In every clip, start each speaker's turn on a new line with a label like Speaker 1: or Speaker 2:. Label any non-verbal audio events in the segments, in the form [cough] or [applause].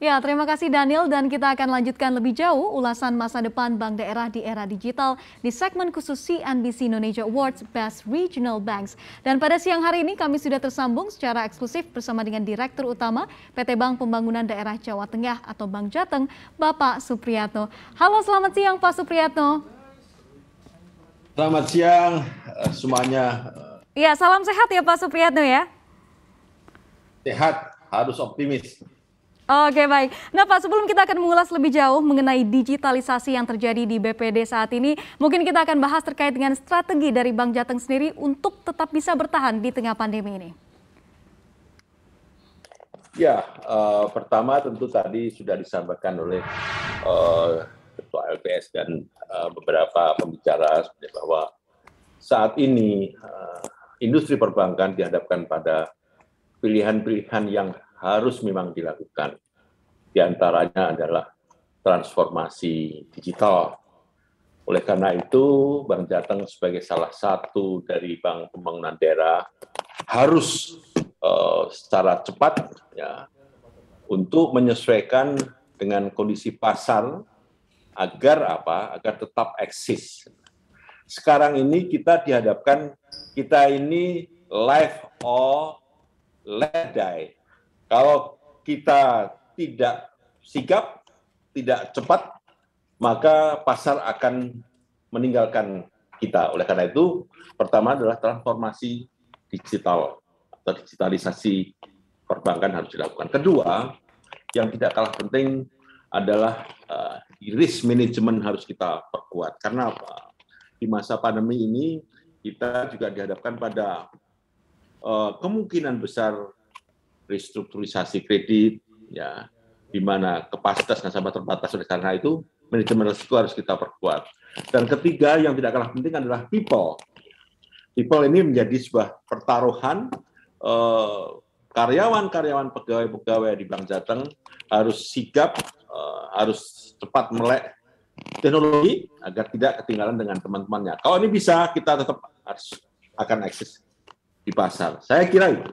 Speaker 1: Ya, terima kasih Daniel dan kita akan lanjutkan lebih jauh ulasan masa depan bank daerah di era digital di segmen khusus CNBC Indonesia Awards Best Regional Banks. Dan pada siang hari ini kami sudah tersambung secara eksklusif bersama dengan Direktur Utama PT Bank Pembangunan Daerah Jawa Tengah atau Bank Jateng, Bapak Supriyatno. Halo, selamat siang Pak Supriyatno.
Speaker 2: Selamat siang eh, semuanya.
Speaker 1: Ya, salam sehat ya Pak Supriyatno ya.
Speaker 2: Sehat, harus optimis.
Speaker 1: Oke baik. Nah Pak sebelum kita akan mengulas lebih jauh mengenai digitalisasi yang terjadi di BPD saat ini, mungkin kita akan bahas terkait dengan strategi dari Bank Jateng sendiri untuk tetap bisa bertahan di tengah pandemi ini.
Speaker 2: Ya, uh, pertama tentu tadi sudah disampaikan oleh uh, Ketua LPS dan uh, beberapa pembicara bahwa saat ini uh, industri perbankan dihadapkan pada pilihan-pilihan yang harus memang dilakukan. Di antaranya adalah transformasi digital. Oleh karena itu, Bank Jateng sebagai salah satu dari Bank Pembangunan Daerah harus uh, secara cepat ya, untuk menyesuaikan dengan kondisi pasar agar apa? Agar tetap eksis. Sekarang ini kita dihadapkan kita ini live or let die kalau kita tidak sigap, tidak cepat, maka pasar akan meninggalkan kita. Oleh karena itu, pertama adalah transformasi digital atau digitalisasi perbankan harus dilakukan. Kedua, yang tidak kalah penting adalah uh, risk management harus kita perkuat. Karena apa? Di masa pandemi ini kita juga dihadapkan pada uh, kemungkinan besar restrukturisasi kredit, ya di mana kapasitas nasabah terbatas oleh karena itu manajemen risiko harus kita perkuat. Dan ketiga yang tidak kalah penting adalah people. People ini menjadi sebuah pertaruhan karyawan eh, karyawan-karyawan pegawai-pegawai di Bank Jateng harus sigap, eh, harus cepat melek teknologi agar tidak ketinggalan dengan teman-temannya. Kalau ini bisa, kita tetap harus akan eksis di pasar. Saya kira itu.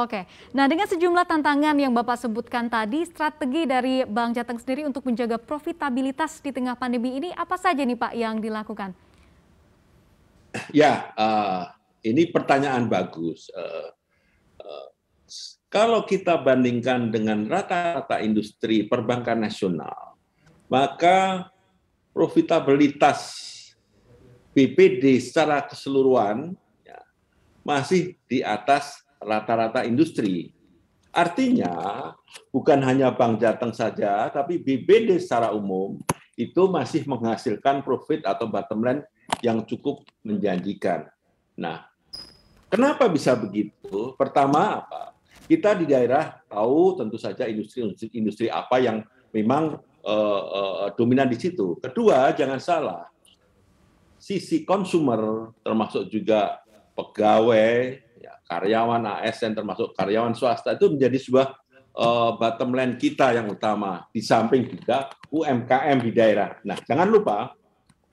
Speaker 1: Oke, nah dengan sejumlah tantangan yang Bapak sebutkan tadi, strategi dari Bank Jateng sendiri untuk menjaga profitabilitas di tengah pandemi ini apa saja nih Pak yang dilakukan?
Speaker 2: [clears throat] Ya, uh, ini pertanyaan bagus. Uh, uh, kalau kita bandingkan dengan rata-rata industri perbankan nasional, maka profitabilitas BPD secara keseluruhan ya, masih di atas rata-rata industri. Artinya bukan hanya Bank Jateng saja, tapi BBD secara umum itu masih menghasilkan profit atau bottom line yang cukup menjanjikan. Nah, kenapa bisa begitu? Pertama apa? Kita di daerah tahu tentu saja industri-industri industri apa yang memang uh, uh, dominan di situ. Kedua, jangan salah, sisi konsumer termasuk juga pegawai ya, karyawan ASN termasuk karyawan swasta itu menjadi sebuah uh, bottom line kita yang utama di samping juga UMKM di daerah. Nah, jangan lupa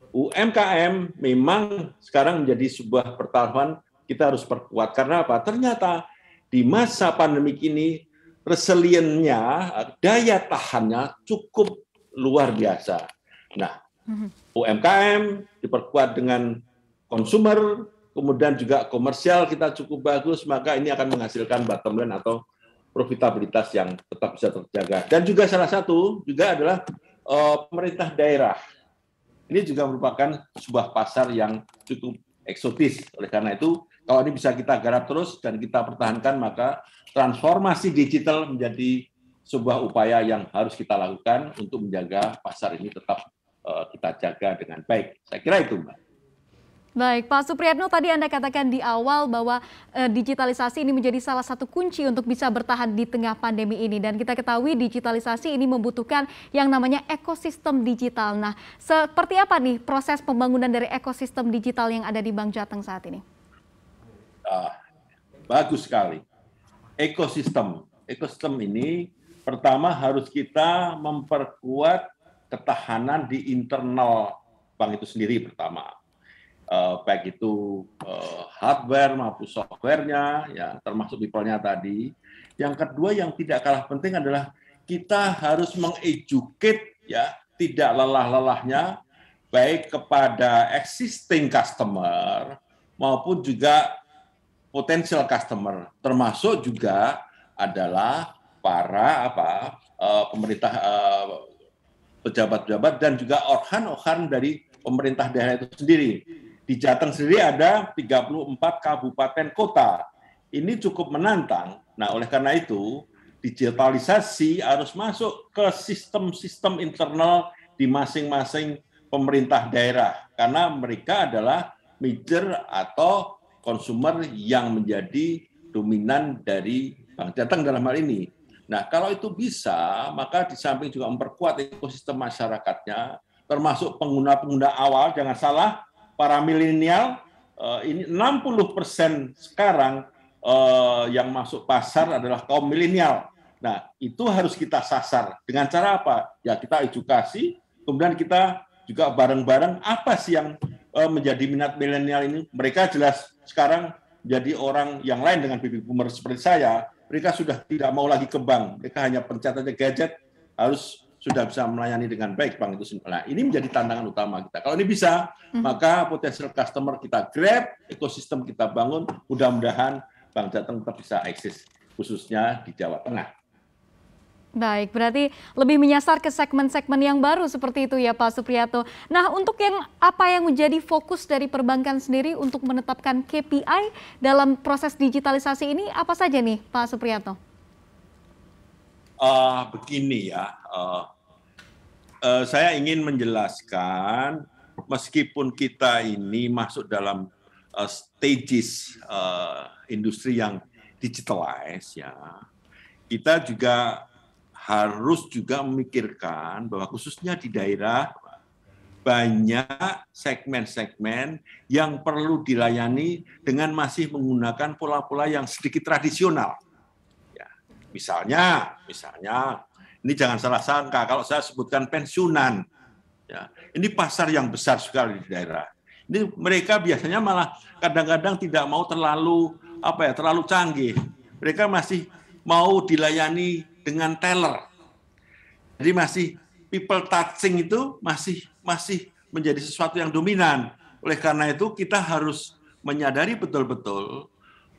Speaker 2: UMKM memang sekarang menjadi sebuah pertaruhan kita harus perkuat karena apa? Ternyata di masa pandemi ini resiliennya, daya tahannya cukup luar biasa. Nah, UMKM diperkuat dengan konsumer kemudian juga komersial kita cukup bagus, maka ini akan menghasilkan bottom line atau profitabilitas yang tetap bisa terjaga. Dan juga salah satu juga adalah uh, pemerintah daerah. Ini juga merupakan sebuah pasar yang cukup eksotis. Oleh karena itu, kalau ini bisa kita garap terus dan kita pertahankan, maka transformasi digital menjadi sebuah upaya yang harus kita lakukan untuk menjaga pasar ini tetap uh, kita jaga dengan baik. Saya kira itu, Mbak.
Speaker 1: Baik, Pak Supriyatno tadi Anda katakan di awal bahwa e, digitalisasi ini menjadi salah satu kunci untuk bisa bertahan di tengah pandemi ini dan kita ketahui digitalisasi ini membutuhkan yang namanya ekosistem digital. Nah, seperti apa nih proses pembangunan dari ekosistem digital yang ada di Bank Jateng saat ini?
Speaker 2: Ah, bagus sekali. Ekosistem. Ekosistem ini pertama harus kita memperkuat ketahanan di internal bank itu sendiri pertama uh, eh, baik itu uh, hardware maupun softwarenya, ya termasuk people-nya tadi. Yang kedua yang tidak kalah penting adalah kita harus mengeducate ya tidak lelah-lelahnya baik kepada existing customer maupun juga potensial customer termasuk juga adalah para apa eh, pemerintah pejabat-pejabat dan juga organ-organ dari pemerintah daerah itu sendiri di Jateng sendiri ada 34 kabupaten kota. Ini cukup menantang. Nah, oleh karena itu, digitalisasi harus masuk ke sistem-sistem internal di masing-masing pemerintah daerah karena mereka adalah major atau konsumer yang menjadi dominan dari Bank Jateng dalam hal ini. Nah, kalau itu bisa, maka di samping juga memperkuat ekosistem masyarakatnya, termasuk pengguna-pengguna awal, jangan salah, para milenial eh, ini 60% persen sekarang eh, yang masuk pasar adalah kaum milenial. Nah, itu harus kita sasar. Dengan cara apa? Ya kita edukasi, kemudian kita juga bareng-bareng apa sih yang eh, menjadi minat milenial ini? Mereka jelas sekarang jadi orang yang lain dengan baby boomer seperti saya, mereka sudah tidak mau lagi ke bank. Mereka hanya pencet aja gadget, harus sudah bisa melayani dengan baik bank itu sendiri. Nah, ini menjadi tantangan utama kita. Kalau ini bisa, hmm. maka potensial customer kita grab, ekosistem kita bangun, mudah-mudahan Bank Jateng tetap bisa eksis, khususnya di Jawa Tengah.
Speaker 1: Baik, berarti lebih menyasar ke segmen-segmen yang baru seperti itu ya Pak Supriyato. Nah, untuk yang apa yang menjadi fokus dari perbankan sendiri untuk menetapkan KPI dalam proses digitalisasi ini apa saja nih Pak Supriyato?
Speaker 2: uh, begini ya, uh, uh, saya ingin menjelaskan meskipun kita ini masuk dalam uh, stages uh, industri yang digitalized ya, kita juga harus juga memikirkan bahwa khususnya di daerah banyak segmen-segmen yang perlu dilayani dengan masih menggunakan pola-pola yang sedikit tradisional Misalnya, misalnya ini jangan salah sangka kalau saya sebutkan pensiunan. Ya, ini pasar yang besar sekali di daerah. Ini mereka biasanya malah kadang-kadang tidak mau terlalu apa ya, terlalu canggih. Mereka masih mau dilayani dengan teller. Jadi masih people touching itu masih masih menjadi sesuatu yang dominan. Oleh karena itu kita harus menyadari betul-betul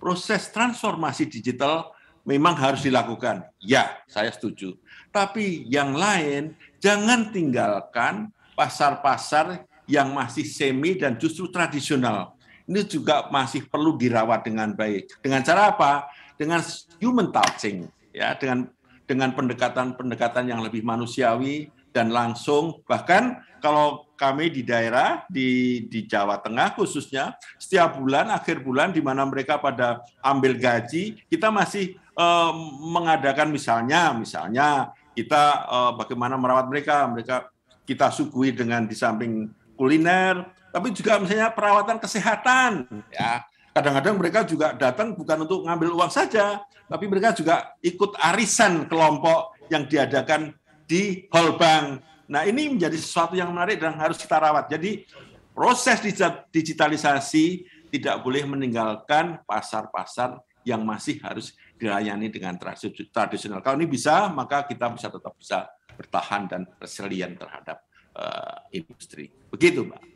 Speaker 2: proses transformasi digital memang harus dilakukan. Ya, saya setuju. Tapi yang lain jangan tinggalkan pasar-pasar yang masih semi dan justru tradisional. Ini juga masih perlu dirawat dengan baik. Dengan cara apa? Dengan human touching, ya, dengan dengan pendekatan-pendekatan yang lebih manusiawi, dan langsung. Bahkan kalau kami di daerah di di Jawa Tengah khususnya setiap bulan akhir bulan di mana mereka pada ambil gaji, kita masih eh, mengadakan misalnya misalnya kita eh, bagaimana merawat mereka, mereka kita sugui dengan di samping kuliner, tapi juga misalnya perawatan kesehatan ya kadang-kadang mereka juga datang bukan untuk ngambil uang saja, tapi mereka juga ikut arisan kelompok yang diadakan di bank. Nah, ini menjadi sesuatu yang menarik dan harus kita rawat. Jadi, proses digitalisasi tidak boleh meninggalkan pasar-pasar yang masih harus dilayani dengan tradisional. Kalau ini bisa, maka kita bisa tetap bisa bertahan dan resilient terhadap uh, industri. Begitu, Mbak.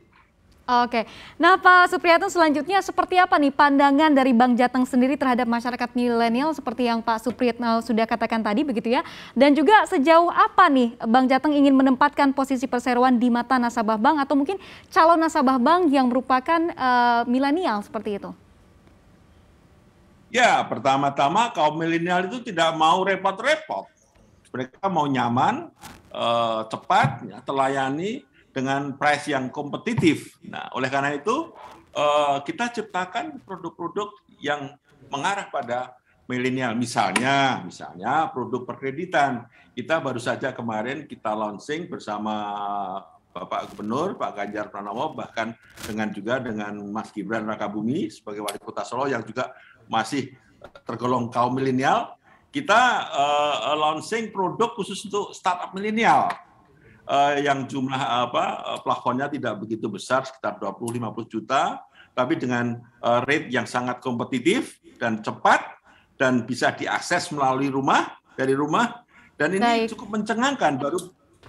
Speaker 1: Oke, nah Pak Supriyatun selanjutnya seperti apa nih pandangan dari Bank Jateng sendiri terhadap masyarakat milenial seperti yang Pak Supriyatno eh, sudah katakan tadi begitu ya. Dan juga sejauh apa nih Bank Jateng ingin menempatkan posisi perseroan di mata nasabah bank atau mungkin calon nasabah bank yang merupakan uh, milenial seperti itu?
Speaker 2: Ya, pertama-tama kaum milenial itu tidak mau repot-repot. Mereka mau nyaman, uh, eh, cepat, ya, terlayani, dengan price yang kompetitif. Nah, oleh karena itu eh, kita ciptakan produk-produk yang mengarah pada milenial. Misalnya, misalnya produk perkreditan. Kita baru saja kemarin kita launching bersama Bapak Gubernur, Pak Ganjar Pranowo, bahkan dengan juga dengan Mas Gibran Rakabumi sebagai wali kota Solo yang juga masih tergolong kaum milenial. Kita uh, launching produk khusus untuk startup milenial Eh, yang jumlah apa eh, plafonnya tidak begitu besar sekitar 20-50 juta tapi dengan eh, rate yang sangat kompetitif dan cepat dan bisa diakses melalui rumah dari rumah dan ini Baik. cukup mencengangkan baru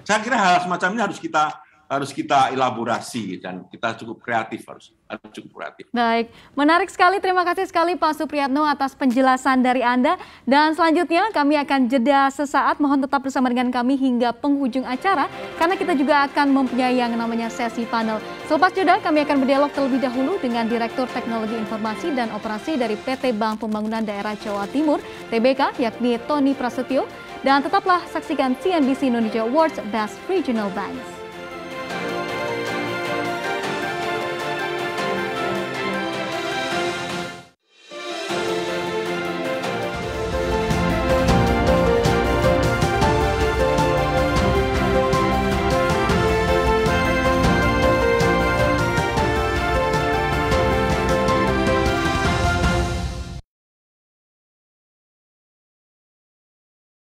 Speaker 2: saya kira hal semacam ini harus kita harus kita elaborasi dan kita cukup kreatif harus, harus cukup kreatif.
Speaker 1: Baik, menarik sekali. Terima kasih sekali Pak Supriyatno atas penjelasan dari Anda. Dan selanjutnya kami akan jeda sesaat. Mohon tetap bersama dengan kami hingga penghujung acara karena kita juga akan mempunyai yang namanya sesi panel. Selepas jeda kami akan berdialog terlebih dahulu dengan Direktur Teknologi Informasi dan Operasi dari PT Bank Pembangunan Daerah Jawa Timur TBK yakni Tony Prasetyo. Dan tetaplah saksikan CNBC Indonesia Awards Best Regional Banks.